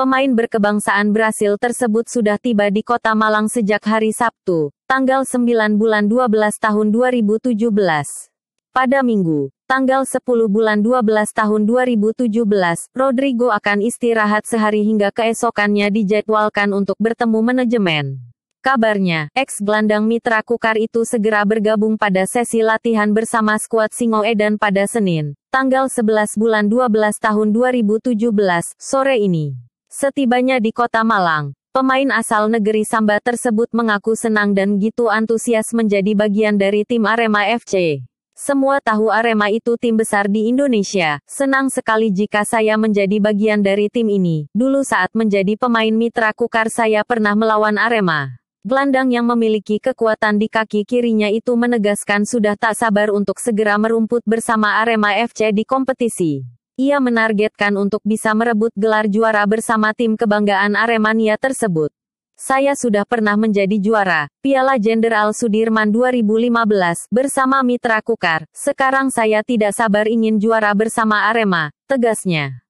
Pemain berkebangsaan Brasil tersebut sudah tiba di kota Malang sejak hari Sabtu, tanggal 9 bulan 12 tahun 2017. Pada minggu, tanggal 10 bulan 12 tahun 2017, Rodrigo akan istirahat sehari hingga keesokannya dijadwalkan untuk bertemu manajemen. Kabarnya, ex gelandang mitra Kukar itu segera bergabung pada sesi latihan bersama skuad Singoedan pada Senin, tanggal 11 bulan 12 tahun 2017, sore ini. Setibanya di kota Malang, pemain asal negeri Samba tersebut mengaku senang dan gitu antusias menjadi bagian dari tim Arema FC. Semua tahu Arema itu tim besar di Indonesia. Senang sekali jika saya menjadi bagian dari tim ini. Dulu saat menjadi pemain mitra kukar saya pernah melawan Arema. Gelandang yang memiliki kekuatan di kaki kirinya itu menegaskan sudah tak sabar untuk segera merumput bersama Arema FC di kompetisi. Ia menargetkan untuk bisa merebut gelar juara bersama tim kebanggaan Aremania tersebut. Saya sudah pernah menjadi juara Piala Jenderal Sudirman 2015 bersama Mitra Kukar. Sekarang saya tidak sabar ingin juara bersama Arema, tegasnya.